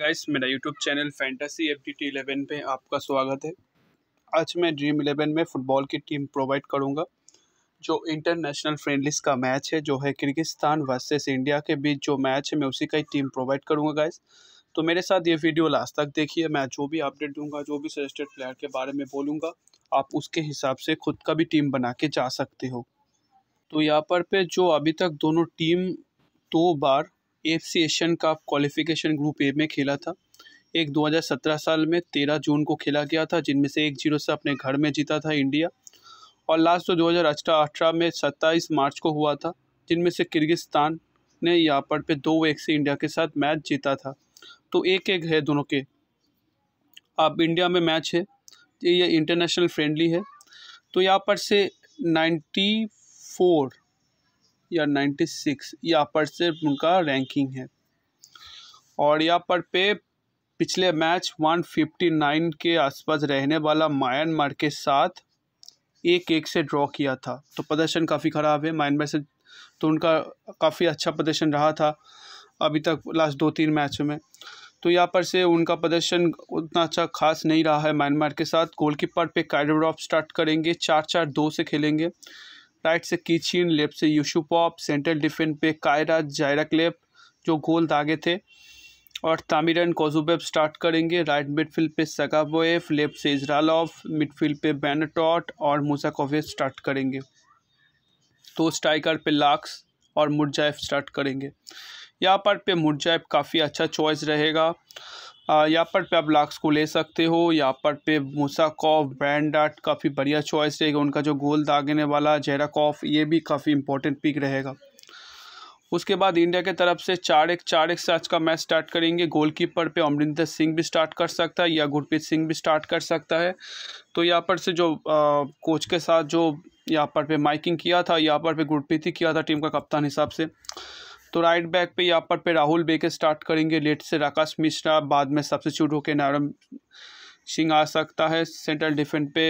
guys मेरा YouTube channel fantasy F D T eleven पर आपका स्वागत है आज मैं ड्रीम इलेवन में फ़ुटबॉल की टीम प्रोवाइड करूंगा जो इंटरनेशनल फ्रेंडलीस का मैच है जो है किर्गिस्तान वर्सेस इंडिया के बीच जो मैच है मैं उसी का ही टीम प्रोवाइड करूंगा गाइस तो मेरे साथ ये वीडियो लास्ट तक देखिए मैं जो भी अपडेट दूँगा जो भी सजेस्टेड प्लेयर के बारे में बोलूँगा आप उसके हिसाब से खुद का भी टीम बना के जा सकते हो तो यहाँ पर पे जो अभी तक दोनों टीम दो बार F C Asian cup qualification group A में खेला था एक 2017 साल में 13 जून को खेला गया था जिनमें से एक जीरो से अपने घर में जीता था इंडिया और लास्ट तो अठारह में 27 मार्च को हुआ था जिनमें से किर्गिस्तान ने यहाँ पर पे दो एक से इंडिया के साथ मैच जीता था तो एक एक है दोनों के अब इंडिया में मैच है ये इंटरनेशनल फ्रेंडली है तो यहाँ पर से नाइन्टी फोर या नाइन्टी सिक्स यहाँ पर से उनका रैंकिंग है और यहाँ पर पे पिछले मैच वन फिफ्टी नाइन के आसपास रहने वाला म्यांमार के साथ एक एक से ड्रॉ किया था तो प्रदर्शन काफ़ी ख़राब है म्यांमार से तो उनका काफ़ी अच्छा प्रदर्शन रहा था अभी तक लास्ट दो तीन मैचों में तो यहाँ पर से उनका प्रदर्शन उतना अच्छा खास नहीं रहा है म्यांमार के साथ गोलकीपर पे कैडोड्रॉप स्टार्ट करेंगे चार चार दो से खेलेंगे राइट से कीचिन लेफ्ट से यूशुपॉप सेंट्रल डिफेंस पे कायरा जायरक जो गोल दागे थे और तामिरन कोजुबेब स्टार्ट करेंगे राइट मिडफील्ड पे सगाबोएफ लेफ्ट से इजरालॉफ मिडफील्ड पे बैनटॉट और मुसाकोवेफ स्टार्ट करेंगे तो स्ट्राइकर पे लाक्स और मुरजाइफ स्टार्ट करेंगे यहाँ पर पे मुरजाइफ काफ़ी अच्छा चॉइस रहेगा यहाँ पर पे आप लाक्स को ले सकते हो यहाँ पर पे मूसा कॉफ ब्रांड काफ़ी बढ़िया चॉइस रहेगा उनका जो गोल दागने वाला जेरा कॉफ ये भी काफ़ी इंपॉर्टेंट पिक रहेगा उसके बाद इंडिया के तरफ से चार एक चार एक से आज का मैच स्टार्ट करेंगे गोलकीपर पे अमरिंदर सिंह भी स्टार्ट कर सकता है या गुरप्रीत सिंह भी स्टार्ट कर सकता है तो यहाँ पर से जो आ, कोच के साथ जो यहाँ पर पे माइकिंग किया था यहाँ पर पे गुरप्रीत ही किया था टीम का कप्तान हिसाब से तो राइट बैक पे यहाँ पर पे राहुल बेके स्टार्ट करेंगे लेट से राकाश मिश्रा बाद में सब्सिट्यूट होकर नारम सिंह आ सकता है सेंट्रल डिफेंस पे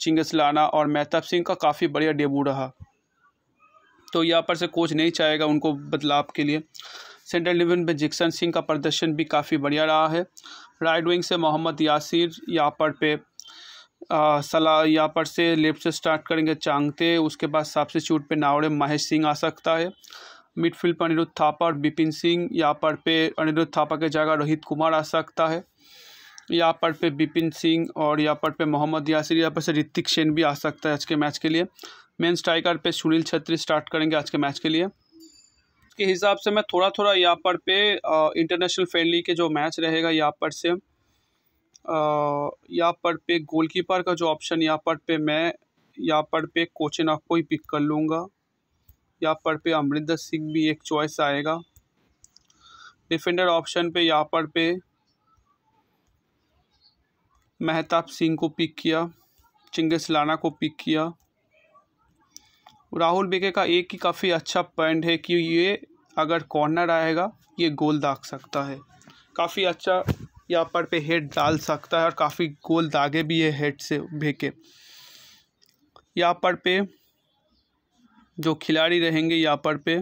चिंगस लाना और मेहताब सिंह का काफ़ी बढ़िया डेब्यू रहा तो यहाँ पर से कोच नहीं चाहेगा उनको बदलाव के लिए सेंट्रल डिफेंस पे जिक्सन सिंह का प्रदर्शन भी काफ़ी बढ़िया रहा है राइट विंग से मोहम्मद यासिर यहाँ पर पे सलाह यहाँ पर से लेफ्ट से स्टार्ट करेंगे चांगते उसके बाद चूट पे नावड़े महेश सिंह आ सकता है मिडफील्ड पर अनिरुद्ध थापा और बिपिन सिंह यहाँ पर पे अनिरुद्ध थापा के जगह रोहित कुमार आ सकता है यहाँ पर पे बिपिन सिंह और यहाँ पर पे मोहम्मद यासिर यहाँ पर से ऋतिक सेन भी आ सकता है आज के मैच के लिए मेन स्ट्राइकर पे सुनील छत्री स्टार्ट करेंगे आज के मैच के लिए के हिसाब से मैं थोड़ा थोड़ा यहाँ पर पे इंटरनेशनल फ्रेंडली के जो मैच रहेगा यहाँ पर से यहाँ पर पे गोलकीपर का जो ऑप्शन यहाँ पर पे मैं यहाँ पर पे कोचिन आपको ही पिक कर लूँगा यहाँ पर पे अमरिंदर सिंह भी एक चॉइस आएगा डिफेंडर ऑप्शन पे यहाँ पर पे मेहताब सिंह को पिक किया चिंगस लाना को पिक किया राहुल बेके का एक ही काफ़ी अच्छा पॉइंट है कि ये अगर कॉर्नर आएगा ये गोल दाग सकता है काफ़ी अच्छा यहाँ पर पे हेड डाल सकता है और काफ़ी गोल दागे भी है हेड से भेके यहाँ पर पे जो खिलाड़ी रहेंगे यहाँ पर पे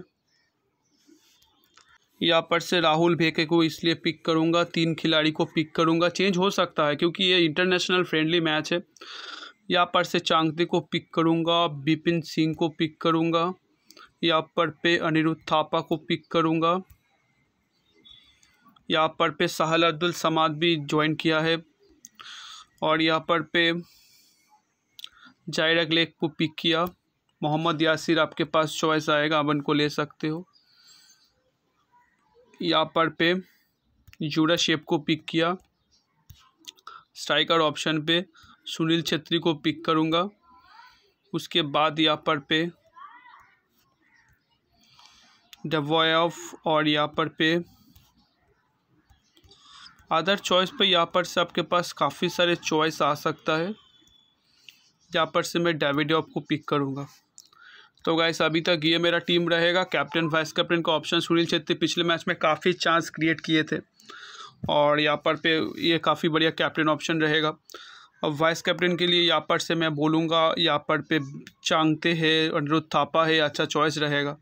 यहाँ पर से राहुल भेके को इसलिए पिक करूँगा तीन खिलाड़ी को पिक करूँगा चेंज हो सकता है क्योंकि ये इंटरनेशनल फ्रेंडली मैच है यहाँ पर से चांगदे को पिक करूँगा बिपिन सिंह को पिक करूँगा यहाँ पर पे अनिरुद्ध थापा को पिक करूँगा यहाँ पर पे साहल अब्दुल समाद भी ज्वाइन किया है और यहाँ पर पे जायरा लेक को पिक किया मोहम्मद यासिर आपके पास चॉइस आएगा आप उनको ले सकते हो यहाँ पर पे जूडा शेप को पिक किया स्ट्राइकर ऑप्शन पे सुनील छेत्री को पिक करूँगा उसके बाद यहाँ पर पे डॉय ऑफ और यहाँ पर पे अदर चॉइस पे यहाँ पर से आपके पास काफ़ी सारे चॉइस आ सकता है यहाँ पर से मैं डेविड को पिक करूँगा तो गाइस अभी तक ये मेरा टीम रहेगा कैप्टन वाइस कैप्टन का ऑप्शन सुनील छेत्री पिछले मैच में काफ़ी चांस क्रिएट किए थे और यहाँ पर पे ये काफ़ी बढ़िया कैप्टन ऑप्शन रहेगा अब वाइस कैप्टन के लिए यहाँ पर से मैं बोलूँगा यहाँ पर पे चांगते है अनिरुद्ध थापा है अच्छा चॉइस रहेगा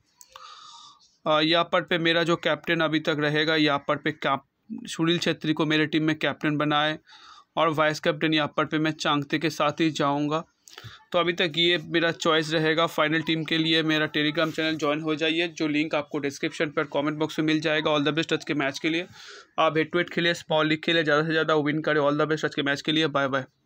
यहाँ पर पे मेरा जो कैप्टन अभी तक रहेगा यहाँ पर पे कैप सुनील छेत्री को मेरे टीम में कैप्टन बनाए और वाइस कैप्टन यहाँ पर पे मैं चांगते के साथ ही जाऊँगा तो अभी तक ये मेरा चॉइस रहेगा फाइनल टीम के लिए मेरा टेलीग्राम चैनल ज्वाइन हो जाइए जो लिंक आपको डिस्क्रिप्शन पर कमेंट बॉक्स में मिल जाएगा ऑल द बेस्ट आज के मैच के लिए आप हेड टू हेड खेलिए स्मॉल लीग खेलिए ज़्यादा से ज़्यादा विन करें ऑल द बेस्ट आज के मैच के लिए बाय बाय